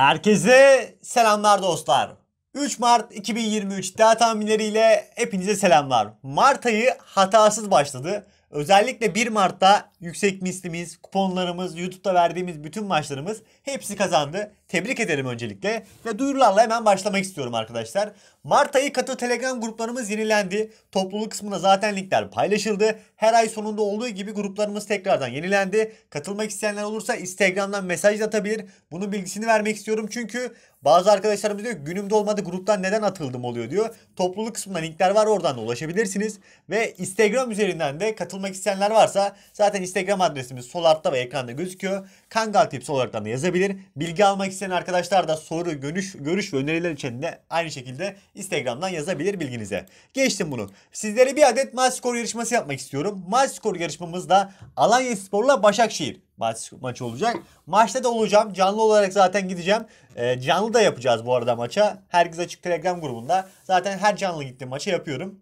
Herkese selamlar dostlar. 3 Mart 2023 iddia tahminleriyle hepinize selamlar. Mart ayı hatasız başladı. Özellikle 1 Mart'ta yüksek mislimiz, kuponlarımız, YouTube'da verdiğimiz bütün maçlarımız hepsi kazandı tebrik ederim öncelikle ve duyurularla hemen başlamak istiyorum arkadaşlar. Mart ayı katı Telegram gruplarımız yenilendi. Topluluk kısmında zaten linkler paylaşıldı. Her ay sonunda olduğu gibi gruplarımız tekrardan yenilendi. Katılmak isteyenler olursa Instagram'dan mesaj atabilir. Bunun bilgisini vermek istiyorum çünkü bazı arkadaşlarımız diyor günümde olmadı gruptan neden atıldım oluyor diyor. Topluluk kısmında linkler var oradan da ulaşabilirsiniz. Ve Instagram üzerinden de katılmak isteyenler varsa zaten Instagram adresimiz sol altta ve ekranda gözüküyor. Kangal Tips olarak da yazabilir. Bilgi almak isteyen arkadaşlar da soru, görüş, görüş ve öneriler için de aynı şekilde Instagram'dan yazabilir bilginize. Geçtim bunu. Sizlere bir adet maç skoru yarışması yapmak istiyorum. Maç skoru yarışmamızda Alanya Spor'la Başakşehir maç, maçı olacak. Maçta da olacağım. Canlı olarak zaten gideceğim. E, canlı da yapacağız bu arada maça. Herkes açık Telegram grubunda. Zaten her canlı gittiğim maça yapıyorum.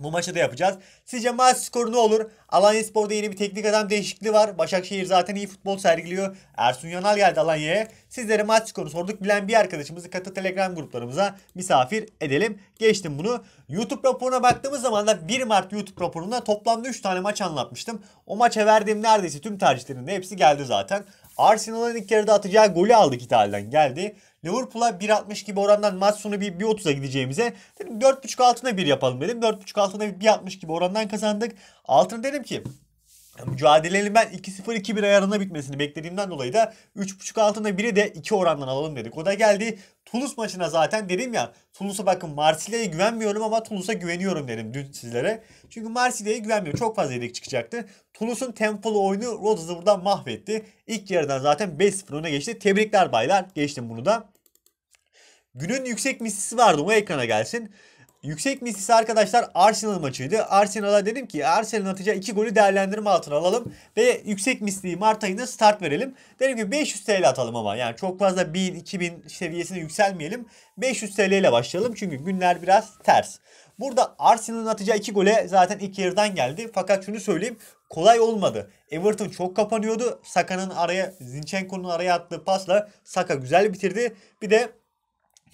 Bu maçı da yapacağız. Sizce maç skoru ne olur? Alanya Spor'da yeni bir teknik adam değişikliği var. Başakşehir zaten iyi futbol sergiliyor. Ersun Yanal geldi Alanya'ya. Sizlere maç skoru sorduk. Bilen bir arkadaşımızı katı Telegram gruplarımıza misafir edelim. Geçtim bunu. YouTube raporuna baktığımız zaman da 1 Mart YouTube raporunda toplamda 3 tane maç anlatmıştım. O maça verdiğim neredeyse tüm tercihlerin hepsi geldi zaten. Arsenal'ın ilk yarıda atacağı golü aldık İtalya'dan geldi. Liverpool'a 1.60 gibi orandan maç sonu bir 1.30'a gideceğimize dedim 4.5 altına 1 yapalım dedim. 4.5 altına 1.60 gibi orandan kazandık. Altına dedim ki Mücadelenin ben 2-0-2-1 ayarına bitmesini beklediğimden dolayı da 3.5 altında 1'i de 2 orandan alalım dedik. O da geldi. Toulouse maçına zaten dedim ya Toulouse'a bakın Marsilya'ya güvenmiyorum ama Toulouse'a güveniyorum dedim dün sizlere. Çünkü Marsilya'ya güvenmiyorum. Çok fazla yedek çıkacaktı. Toulouse'un tempolu oyunu Rodas'ı buradan mahvetti. İlk yarıdan zaten 5-0 öne geçti. Tebrikler baylar. Geçtim bunu da. Günün yüksek mislisi vardı o ekrana gelsin. Yüksek mislisi arkadaşlar Arsenal maçıydı. Arsenal'a dedim ki Arsenal atacağı 2 golü değerlendirme altına alalım. Ve yüksek misliyi Mart ayında start verelim. Dedim ki 500 TL atalım ama yani çok fazla 1000 2000 seviyesine yükselmeyelim. 500 TL ile başlayalım çünkü günler biraz ters. Burada Arsenal'ın atacağı 2 gole zaten ilk yarıdan geldi. Fakat şunu söyleyeyim kolay olmadı. Everton çok kapanıyordu. Saka'nın araya Zinchenko'nun araya attığı pasla Saka güzel bitirdi. Bir de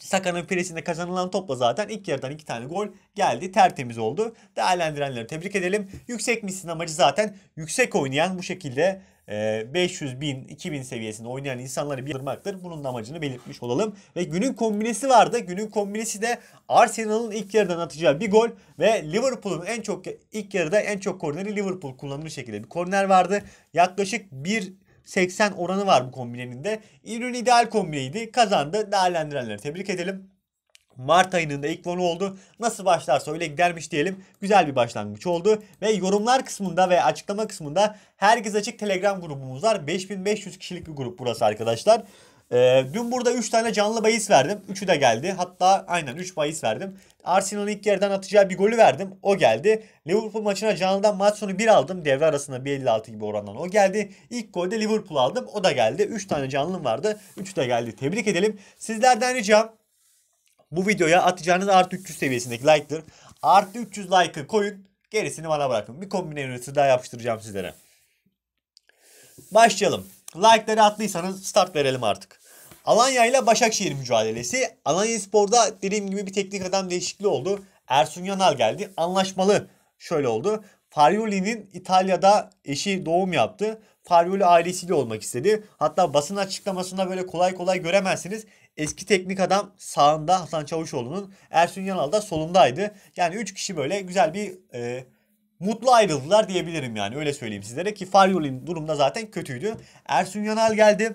Saka'nın presinde kazanılan topla zaten ilk yarıdan iki tane gol geldi. Tertemiz oldu. Değerlendirenleri tebrik edelim. Yüksek misin amacı zaten yüksek oynayan bu şekilde 500 e, bin, 2000 seviyesinde oynayan insanları bir bildirmektir. Bunun amacını belirtmiş olalım. Ve günün kombinesi vardı. Günün kombinesi de Arsenal'ın ilk yarıdan atacağı bir gol ve Liverpool'un en çok ilk yarıda en çok korneri Liverpool kullanılmış şekilde bir korner vardı. Yaklaşık bir 80 oranı var bu kombinenin de. İnönü ideal kombineydi. Kazandı. Değerlendirenleri tebrik edelim. Mart ayının da ilk fonu oldu. Nasıl başlarsa öyle gidermiş diyelim. Güzel bir başlangıç oldu. Ve yorumlar kısmında ve açıklama kısmında herkes açık Telegram grubumuz var. 5500 kişilik bir grup burası arkadaşlar. E, dün burada 3 tane canlı bahis verdim. 3'ü de geldi. Hatta aynen 3 bahis verdim. Arsenal'ın ilk yerden atacağı bir golü verdim. O geldi. Liverpool maçına canlıdan maç sonu 1 aldım. Devre arasında 1.56 gibi orandan o geldi. İlk golde Liverpool aldım. O da geldi. 3 tane canlım vardı. 3'ü de geldi. Tebrik edelim. Sizlerden ricam bu videoya atacağınız artı 300 seviyesindeki like'dır. Artı 300 like'ı koyun. Gerisini bana bırakın. Bir kombine ürünü daha yapıştıracağım sizlere. Başlayalım. Like'ları attıysanız start verelim artık. Alanya ile Başakşehir mücadelesi. Alanya Spor'da dediğim gibi bir teknik adam değişikliği oldu. Ersun Yanal geldi. Anlaşmalı şöyle oldu. Farioli'nin İtalya'da eşi doğum yaptı. Farioli ailesiyle olmak istedi. Hatta basın açıklamasında böyle kolay kolay göremezsiniz. Eski teknik adam sağında Hasan Çavuşoğlu'nun Ersun Yanal da solundaydı. Yani 3 kişi böyle güzel bir e, mutlu ayrıldılar diyebilirim yani öyle söyleyeyim sizlere ki Farioli'nin durumda zaten kötüydü. Ersun Yanal geldi.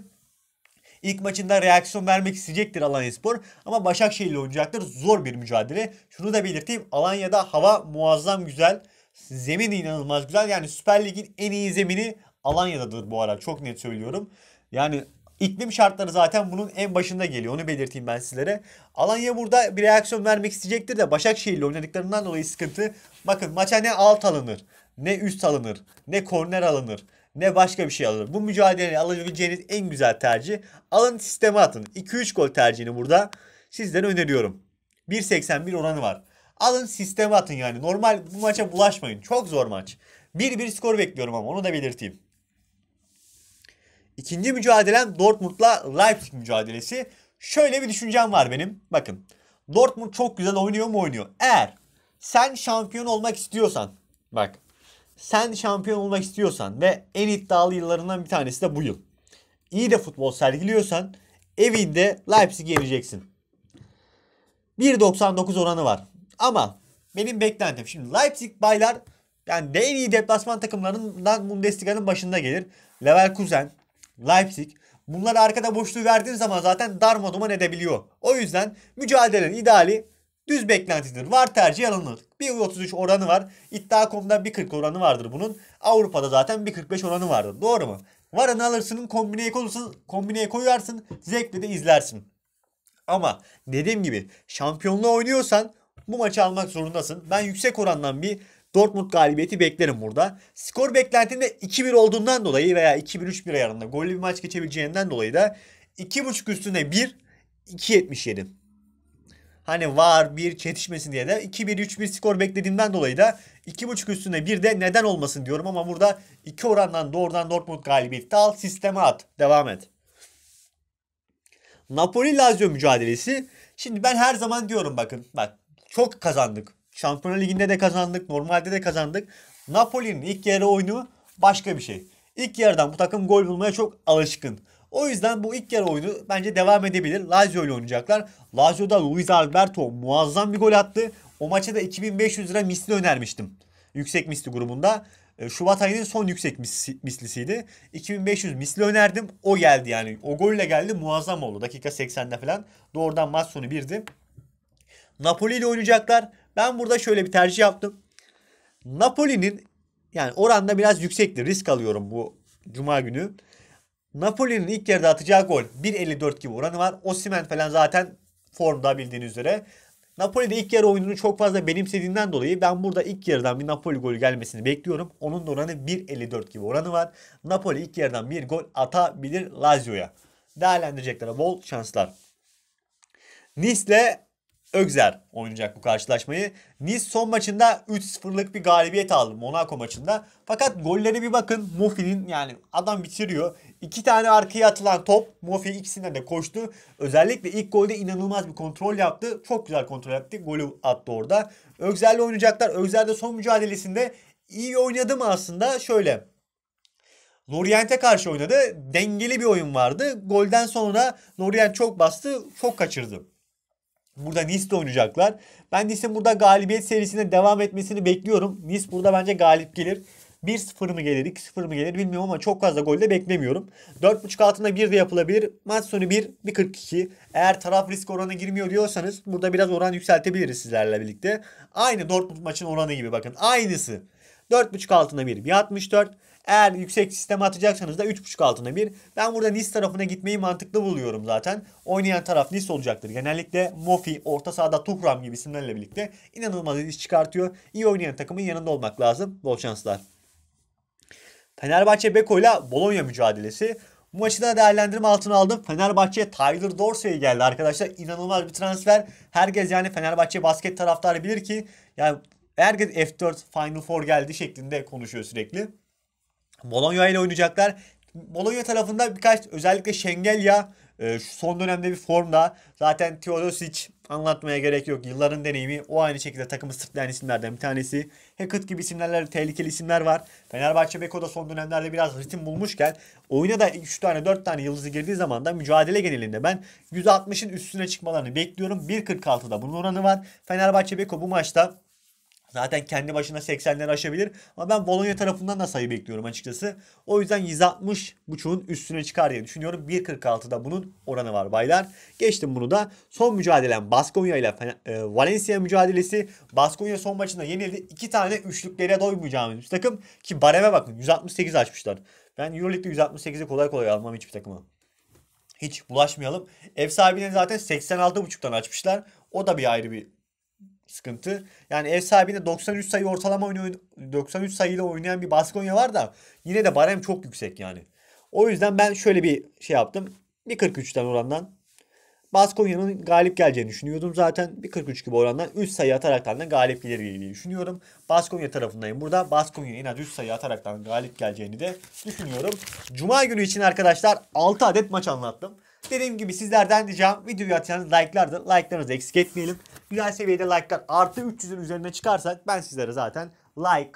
İlk maçında reaksiyon vermek isteyecektir Alanya Spor ama Başakşehir ile oynayacaktır. Zor bir mücadele. Şunu da belirteyim Alanya'da hava muazzam güzel. Zemin inanılmaz güzel. Yani Süper Lig'in en iyi zemini Alanya'dadır bu ara. Çok net söylüyorum. Yani iklim şartları zaten bunun en başında geliyor. Onu belirteyim ben sizlere. Alanya burada bir reaksiyon vermek isteyecektir de Başakşehir ile oynadıklarından dolayı sıkıntı. Bakın maça ne alt alınır, ne üst alınır, ne korner alınır ne başka bir şey alır. Bu mücadeleyi alabileceğiniz en güzel tercih. Alın sisteme atın. 2-3 gol tercihini burada sizden öneriyorum. 1.81 oranı var. Alın sisteme atın yani. Normal bu maça bulaşmayın. Çok zor maç. 1-1 skor bekliyorum ama onu da belirteyim. İkinci mücadelem Dortmund'la Leipzig mücadelesi. Şöyle bir düşüncem var benim. Bakın Dortmund çok güzel oynuyor mu oynuyor. Eğer sen şampiyon olmak istiyorsan bak sen şampiyon olmak istiyorsan ve en iddialı yıllarından bir tanesi de bu yıl. İyi de futbol sergiliyorsan evinde Leipzig'e yeneceksin. 1.99 oranı var. Ama benim beklentim şimdi Leipzig baylar yani de en iyi deplasman takımlarından Bundesliga'nın başında gelir. Leverkusen, Leipzig. Bunlar arkada boşluğu verdiğin zaman zaten darma duman edebiliyor. O yüzden mücadelenin ideali Düz beklentidir. Var tercih alınır. 1.33 oranı var. İddia.com'da 1.40 oranı vardır bunun. Avrupa'da zaten 1.45 oranı vardır. Doğru mu? Varanı alırsın, kombineye koyarsın, kombineye koyarsın, zevkle de izlersin. Ama dediğim gibi şampiyonluğa oynuyorsan bu maçı almak zorundasın. Ben yüksek orandan bir Dortmund galibiyeti beklerim burada. Skor beklentinde 2-1 olduğundan dolayı veya 2-1-3-1 ayarında gollü bir maç geçebileceğinden dolayı da 2.5 üstüne 1 2.77 hani var bir çetişmesin diye de 2-1-3-1 skor beklediğimden dolayı da 2.5 üstünde bir de neden olmasın diyorum ama burada 2 orandan doğrudan Dortmund galibiyeti al sisteme at. Devam et. Napoli-Lazio mücadelesi. Şimdi ben her zaman diyorum bakın bak çok kazandık. Şampiyonlar Ligi'nde de kazandık. Normalde de kazandık. Napoli'nin ilk yarı oyunu başka bir şey. İlk yarıdan bu takım gol bulmaya çok alışkın. O yüzden bu ilk yarı oyunu bence devam edebilir. Lazio ile oynayacaklar. Lazio'da Luis Alberto muazzam bir gol attı. O maça da 2500 lira misli önermiştim. Yüksek misli grubunda. E, Şubat ayının son yüksek mislisiydi. 2500 misli önerdim. O geldi yani. O golle geldi. Muazzam oldu. Dakika 80'de falan. Doğrudan maç sonu birdi. Napoli ile oynayacaklar. Ben burada şöyle bir tercih yaptım. Napoli'nin yani oranda biraz yüksekti. Risk alıyorum bu cuma günü. Napoli'nin ilk yarıda atacağı gol 1.54 gibi oranı var. Osimen falan zaten formda bildiğiniz üzere. Napoli'de ilk yarı oyununu çok fazla benimsediğinden dolayı ben burada ilk yarıdan bir Napoli golü gelmesini bekliyorum. Onun da oranı 1.54 gibi oranı var. Napoli ilk yarıdan bir gol atabilir Lazio'ya. Değerlendirecekler bol şanslar. Nice ile Ögzer oynayacak bu karşılaşmayı. Nice son maçında 3-0'lık bir galibiyet aldı Monaco maçında. Fakat golleri bir bakın Mofi'nin yani adam bitiriyor. İki tane arkaya atılan top Mofi ikisinden de koştu. Özellikle ilk golde inanılmaz bir kontrol yaptı. Çok güzel kontrol yaptı. Golü attı orada. Ögzer'le oynayacaklar. Ögzer de son mücadelesinde iyi oynadı mı aslında? Şöyle Lorient'e karşı oynadı. Dengeli bir oyun vardı. Golden sonra Lorient çok bastı, çok kaçırdı. Burada Nice'de oynayacaklar. Ben Nice'in burada galibiyet serisine devam etmesini bekliyorum. Nice burada bence galip gelir. 1-0 mı gelir, 2-0 mı gelir bilmiyorum ama çok fazla gol de beklemiyorum. 4.5 altında 1 de yapılabilir. Maç sonu 1, 1.42. Eğer taraf risk oranı girmiyor diyorsanız burada biraz oran yükseltebiliriz sizlerle birlikte. Aynı Dortmund maçın oranı gibi bakın. Aynısı. 4.5 altında 1, 1.64. Eğer yüksek sisteme atacaksanız da 3.5 altına bir. Ben burada Nice tarafına gitmeyi mantıklı buluyorum zaten. Oynayan taraf Nice olacaktır. Genellikle Mofi, orta sahada Tuhram gibi isimlerle birlikte inanılmaz iş çıkartıyor. İyi oynayan takımın yanında olmak lazım. Bol şanslar. Fenerbahçe Beko ile Bologna mücadelesi. Bu maçı da değerlendirme altına aldım. Fenerbahçe Tyler Dorsey'e geldi arkadaşlar. İnanılmaz bir transfer. Herkes yani Fenerbahçe basket taraftarı bilir ki yani herkes F4 Final Four geldi şeklinde konuşuyor sürekli. Bologna ile oynayacaklar. Bologna tarafında birkaç özellikle Şengelya e, şu son dönemde bir formda. Zaten Teodosic anlatmaya gerek yok. Yılların deneyimi o aynı şekilde takımı sırtlayan isimlerden bir tanesi. Hackett gibi isimler, tehlikeli isimler var. Fenerbahçe Beko da son dönemlerde biraz ritim bulmuşken oyuna da 3 tane 4 tane yıldızı girdiği zaman da mücadele genelinde ben %60'ın üstüne çıkmalarını bekliyorum. 1.46'da bunun oranı var. Fenerbahçe Beko bu maçta Zaten kendi başına 80'leri aşabilir. Ama ben Bologna tarafından da sayı bekliyorum açıkçası. O yüzden 160 buçuğun üstüne çıkar diye düşünüyorum. 1.46'da bunun oranı var baylar. Geçtim bunu da. Son mücadelem Baskonya ile e, Valencia mücadelesi. Baskonya son maçında yenildi. İki tane üçlüklere doymayacağımız takım. Ki bareme bakın 168 açmışlar. Ben Euroleague'de 168'i kolay kolay almam hiçbir takımı. Hiç bulaşmayalım. Ev sahibine zaten 86.5'tan açmışlar. O da bir ayrı bir sıkıntı. Yani ev sahibinde 93 sayı ortalama oynuyor 93 sayıyla oynayan bir Baskonya var da yine de barem çok yüksek yani. O yüzden ben şöyle bir şey yaptım. 1.43'ten orandan Baskonya'nın galip geleceğini düşünüyordum. Zaten 1.43 gibi orandan 3 sayı ataraktan da galip gelir diye düşünüyorum. Baskonya tarafındayım. Burada Baskonya en az 3 sayı ataraktan galip geleceğini de düşünüyorum. Cuma günü için arkadaşlar 6 adet maç anlattım. Dediğim gibi sizlerden diyeceğim videoyu atacağınız like'lardır. Like'larınızı eksik etmeyelim. Güzel seviyede like'lar artı 300'ün üzerine çıkarsa ben sizlere zaten like,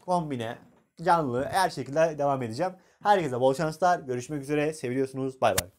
kombine, canlı her şekilde devam edeceğim. Herkese bol şanslar. Görüşmek üzere. Seviyorsunuz. Bay bay.